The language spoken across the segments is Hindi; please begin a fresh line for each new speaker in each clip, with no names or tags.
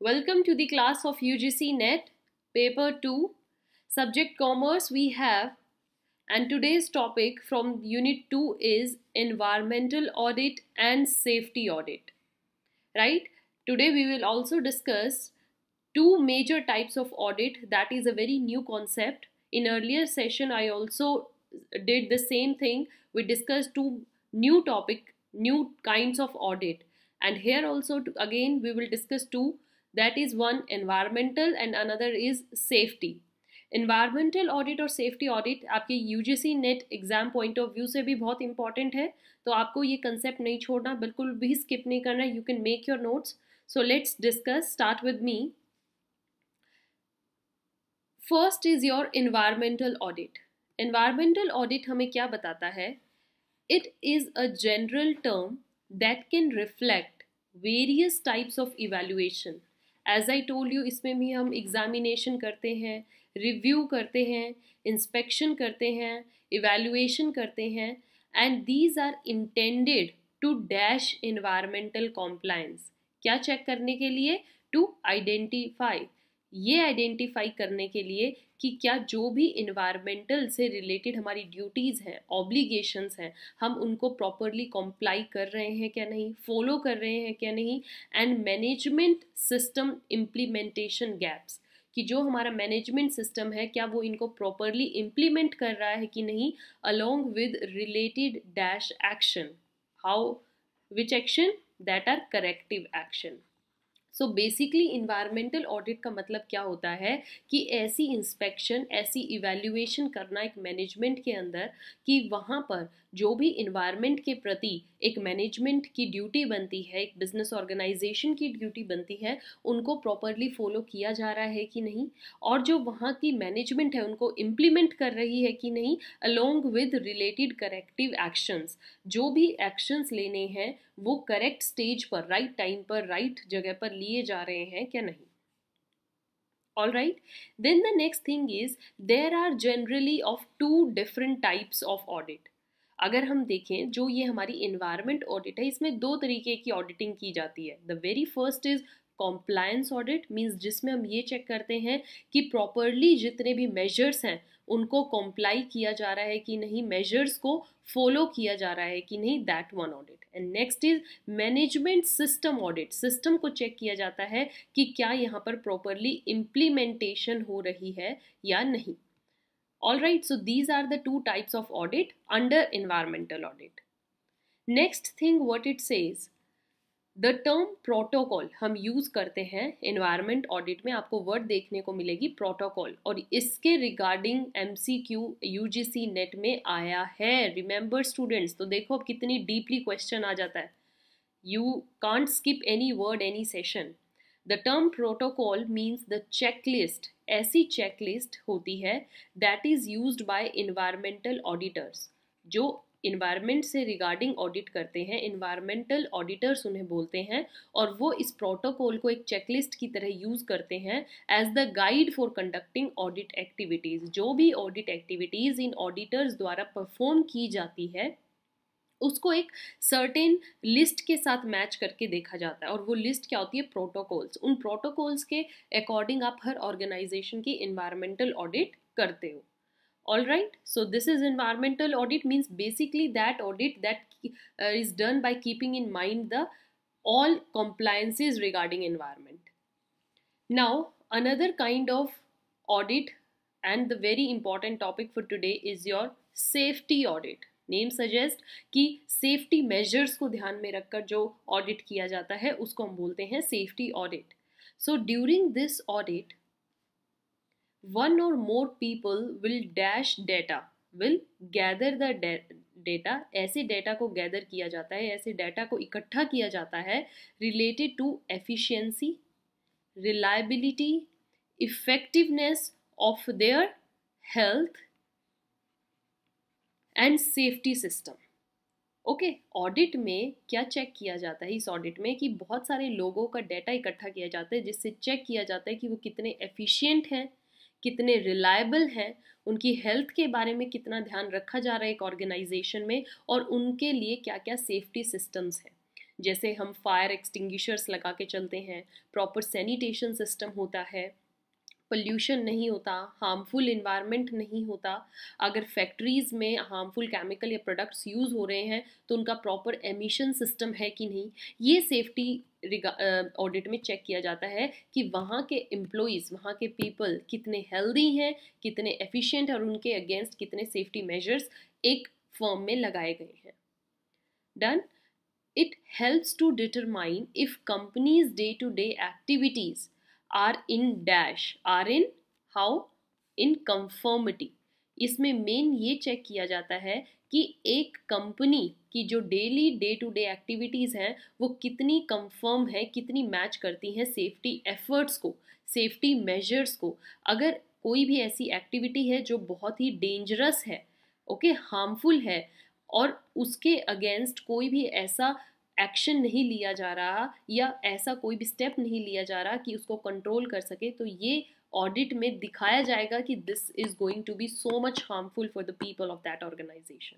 Welcome to the class of UGC NET, paper 2, subject commerce we have and today's topic from unit 2 is environmental audit and safety audit. Right? Today we will also discuss two major types of audit that is a very new concept. In earlier session I also did the same thing. We discussed two new topic, new kinds of audit and here also to, again we will discuss two That is one environmental and another is safety. Environmental audit और सेफ्टी ऑडिट आपके UGC NET exam point of view से भी बहुत इंपॉर्टेंट है तो आपको ये कंसेप्ट नहीं छोड़ना बिल्कुल भी स्किप नहीं करना you can make your notes so let's discuss start with me first is your environmental audit environmental audit हमें क्या बताता है it is a general term that can reflect various types of evaluation as I told you इसमें भी हम एग्जामिनेशन करते हैं रिव्यू करते हैं इंस्पेक्शन करते हैं इवेल्युएशन करते हैं and these are intended to dash environmental compliance क्या चेक करने के लिए टू आइडेंटिफाई ये आइडेंटिफाई करने के लिए कि क्या जो भी इन्वायरमेंटल से रिलेटेड हमारी ड्यूटीज़ हैं ऑब्लिगेशंस हैं हम उनको प्रॉपरली कॉम्प्लाई कर रहे हैं क्या नहीं फॉलो कर रहे हैं क्या नहीं and management system implementation gaps कि जो हमारा मैनेजमेंट सिस्टम है क्या वो इनको प्रॉपरली इम्प्लीमेंट कर रहा है कि नहीं along with related dash action how which action that are corrective action so basically environmental audit का मतलब क्या होता है कि ऐसी इंस्पेक्शन ऐसी इवेल्यूएशन करना एक मैनेजमेंट के अंदर कि वहाँ पर जो भी इन्वायरमेंट के प्रति एक मैनेजमेंट की ड्यूटी बनती है एक बिजनेस ऑर्गेनाइजेशन की ड्यूटी बनती है उनको प्रॉपरली फॉलो किया जा रहा है कि नहीं और जो वहाँ की मैनेजमेंट है उनको इम्प्लीमेंट कर रही है कि नहीं along with related corrective actions जो भी एक्शंस लेने हैं वो करेक्ट स्टेज पर राइट right टाइम पर राइट right जगह पर ली लिए जा रहे हैं क्या नहीं all right then the next thing is there are generally of two different types of audit अगर हम देखें जो ये हमारी इन्वायरमेंट ऑडिट है इसमें दो तरीके की ऑडिटिंग की जाती है the very first is compliance audit means जिसमें हम ये चेक करते हैं कि प्रॉपरली जितने भी मेजर्स हैं उनको कॉम्प्लाई किया जा रहा है कि नहीं मेजर्स को फॉलो किया जा रहा है कि नहीं that one audit and next is management system audit system को चेक किया जाता है कि क्या यहाँ पर प्रॉपरली इम्प्लीमेंटेशन हो रही है या नहीं all right so these are the two types of audit under environmental audit next thing what it says the term protocol हम यूज़ करते हैं इन्वायरमेंट ऑडिट में आपको वर्ड देखने को मिलेगी प्रोटोकॉल और इसके regarding M C Q U G C NET में आया है रिमेंबर स्टूडेंट्स तो देखो अब कितनी डीपली क्वेश्चन आ जाता है you can't skip any word any session the term protocol means the checklist ऐसी चेकलिस्ट होती है that is use by environmental auditors जो इन्वायरमेंट से रिगार्डिंग ऑडिट करते हैं इन्वायरमेंटल ऑडिटर्स उन्हें बोलते हैं और वो इस प्रोटोकॉल को एक चेकलिस्ट की तरह यूज़ करते हैं as the guide for conducting audit activities जो भी ऑडिट एक्टिविटीज़ इन ऑडिटर्स द्वारा परफॉर्म की जाती है उसको एक सर्टेन लिस्ट के साथ मैच करके देखा जाता है और वो लिस्ट क्या होती है प्रोटोकॉल्स उन प्रोटोकॉल्स के अकॉर्डिंग आप हर ऑर्गेनाइजेशन की इन्वायरमेंटल ऑडिट करते हो all right so this is environmental audit means basically that audit that uh, is done by keeping in mind the all compliances regarding environment now another kind of audit and the very important topic for today is your safety audit name suggest कि सेफ्टी मेजर्स को ध्यान में रखकर जो ऑडिट किया जाता है उसको हम बोलते हैं safety audit so during this audit one or more people will dash data will gather the data ऐसे data को gather किया जाता है ऐसे data को इकट्ठा किया जाता है related to efficiency reliability effectiveness of their health and safety system okay audit में क्या चेक किया जाता है इस ऑडिट में कि बहुत सारे लोगों का डेटा इकट्ठा किया जाता है जिससे चेक किया जाता है कि वो कितने एफिशिएंट हैं कितने रिलायबल हैं उनकी हेल्थ के बारे में कितना ध्यान रखा जा रहा है एक ऑर्गेनाइजेशन में और उनके लिए क्या क्या सेफ्टी सिस्टम्स हैं जैसे हम फायर एक्सटिंग्विशर्स लगा के चलते हैं प्रॉपर सैनिटेशन सिस्टम होता है पोल्यूशन नहीं होता हार्मफुल इन्वायरमेंट नहीं होता अगर फैक्ट्रीज़ में हार्मफुल केमिकल या प्रोडक्ट्स यूज़ हो रहे हैं तो उनका प्रॉपर एमिशन सिस्टम है कि नहीं ये सेफ्टी ऑडिट में चेक किया जाता है कि वहाँ के एम्प्लॉयज़ वहाँ के पीपल कितने हेल्दी हैं कितने एफिशिएंट और उनके अगेंस्ट कितने सेफ्टी मेजर्स एक फॉर्म में लगाए गए हैं then it helps to determine if companies day to day activities are in dash are in how in conformity इसमें मेन ये चेक किया जाता है कि एक कंपनी की जो daily day to day activities हैं वो कितनी कंफर्म है कितनी मैच करती हैं सेफ्टी एफर्ट्स को सेफ्टी मेजर्स को अगर कोई भी ऐसी एक्टिविटी है जो बहुत ही डेंजरस है ओके okay, हार्मफुल है और उसके अगेंस्ट कोई भी ऐसा एक्शन नहीं लिया जा रहा या ऐसा कोई भी स्टेप नहीं लिया जा रहा कि उसको कंट्रोल कर सके तो ये ऑडिट में दिखाया जाएगा कि this is going to be so much harmful for the people of that organisation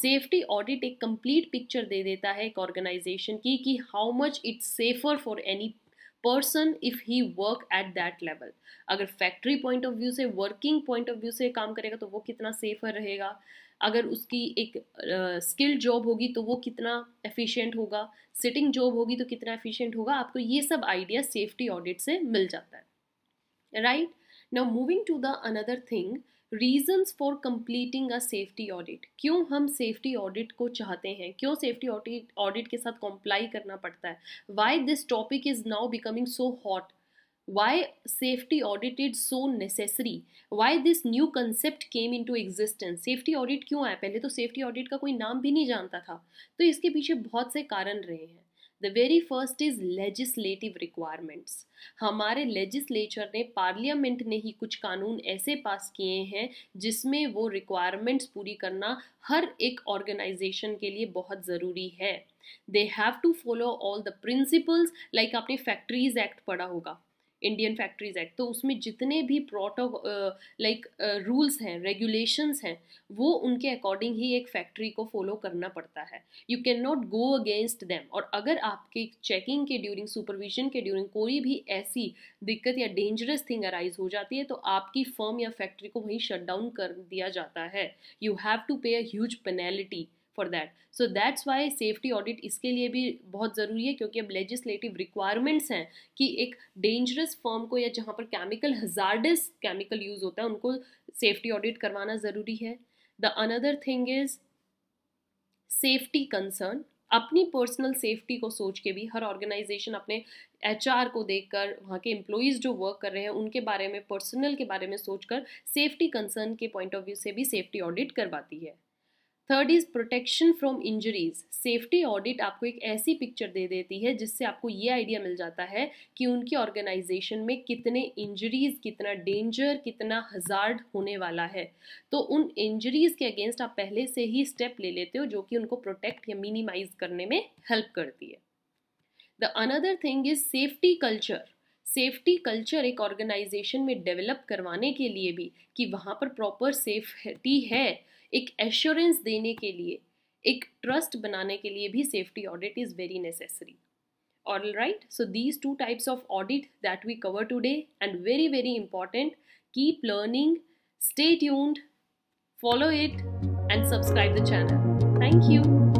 safety audit एक कंप्लीट पिक्चर दे देता है एक ऑर्गेनाइजेशन की कि how much it's safer for any person if he work at that level अगर फैक्ट्री पॉइंट ऑफ व्यू से वर्किंग पॉइंट ऑफ व्यू से काम करेगा तो वो कितना सेफर रहेगा अगर उसकी एक स्किल्ड uh, जॉब होगी तो वो कितना एफिशिएंट होगा सिटिंग जॉब होगी तो कितना एफिशिएंट होगा आपको ये सब आइडिया सेफ्टी ऑडिट से मिल जाता है right now moving to the another thing reasons for completing a safety audit क्यों हम safety audit को चाहते हैं क्यों safety audit audit के साथ comply करना पड़ता है why this topic is now becoming so hot why safety audit is so necessary why this new concept came into existence safety audit क्यों आया पहले तो safety audit का कोई नाम भी नहीं जानता था तो इसके पीछे बहुत से कारण रहे हैं the very first is legislative requirements हमारे लेजिस्लेचर ने पार्लियामेंट ने ही कुछ कानून ऐसे पास किए हैं जिसमें वो रिक्वायरमेंट्स पूरी करना हर एक ऑर्गेनाइजेशन के लिए बहुत ज़रूरी है they have to follow all the principles like आपने फैक्ट्रीज एक्ट पढ़ा होगा इंडियन फैक्ट्रीज एक्ट तो उसमें जितने भी प्रोटो लाइक रूल्स हैं रेगुलेशंस हैं वो उनके अकॉर्डिंग ही एक फैक्ट्री को फॉलो करना पड़ता है you can not go against them और अगर आपके चेकिंग के ड्यूरिंग सुपरविजन के ड्यूरिंग कोई भी ऐसी दिक्कत या डेंजरस थिंग अराइज हो जाती है तो आपकी फर्म या फैक्ट्री को वहीं शट डाउन कर दिया जाता है you have to pay a huge penalty for that so that's why safety audit इसके लिए भी बहुत ज़रूरी है क्योंकि अब लेजिस्लेटिव रिक्वायरमेंट्स हैं कि एक डेंजरस फॉर्म को या जहाँ पर केमिकल हजार्डस केमिकल यूज़ होता है उनको सेफ्टी ऑडिट करवाना ज़रूरी है the another thing is safety concern अपनी पर्सनल सेफ्टी को सोच के भी हर ऑर्गेनाइजेशन अपने एच को देख कर वहाँ के एम्प्लॉयज़ जो वर्क कर रहे हैं उनके बारे में पर्सनल के बारे में सोच कर सेफ्टी कंसर्न के पॉइंट ऑफ व्यू से भी सेफ्टी ऑडिट करवाती है third is protection from injuries safety audit आपको एक ऐसी पिक्चर दे देती है जिससे आपको ये आइडिया मिल जाता है कि उनकी ऑर्गेनाइजेशन में कितने इंजरीज कितना डेंजर कितना हजार्ड होने वाला है तो उन इंजरीज के अगेंस्ट आप पहले से ही स्टेप ले लेते हो जो कि उनको प्रोटेक्ट या मिनिमाइज करने में हेल्प करती है the another thing is safety culture safety culture एक ऑर्गेनाइजेशन में डेवलप करवाने के लिए भी कि वहाँ पर प्रॉपर सेफ्टी है एक एश्योरेंस देने के लिए एक ट्रस्ट बनाने के लिए भी safety audit is very necessary all right so these two types of audit that we cover today and very very important keep learning stay tuned follow it and subscribe the channel thank you